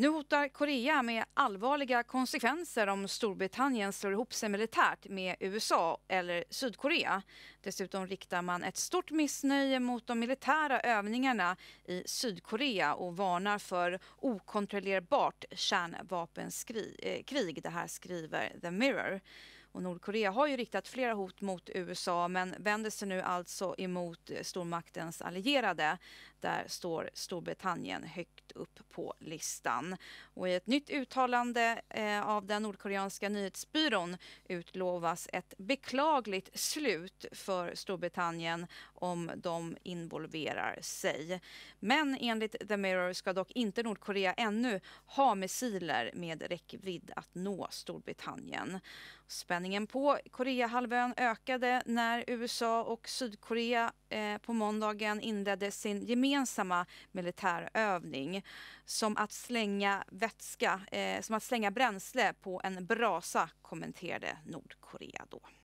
Nu hotar Korea med allvarliga konsekvenser om Storbritannien slår ihop sig militärt med USA eller Sydkorea. Dessutom riktar man ett stort missnöje mot de militära övningarna i Sydkorea och varnar för okontrollerbart kärnvapenkrig. Eh, Det här skriver The Mirror. Och Nordkorea har ju riktat flera hot mot USA men vänder sig nu alltså emot eh, stormaktens allierade. Där står Storbritannien högt upp på listan. Och i ett nytt uttalande eh, av den nordkoreanska nyhetsbyrån utlovas ett beklagligt slut för Storbritannien om de involverar sig. Men enligt The Mirror ska dock inte Nordkorea ännu ha missiler med räckvidd att nå Storbritannien. Spänn Spänningen på Koreahalvön ökade när USA och Sydkorea eh, på måndagen inledde sin gemensamma militärövning. Som att slänga vätska, eh, som att slänga bränsle på en brasa kommenterade Nordkorea då.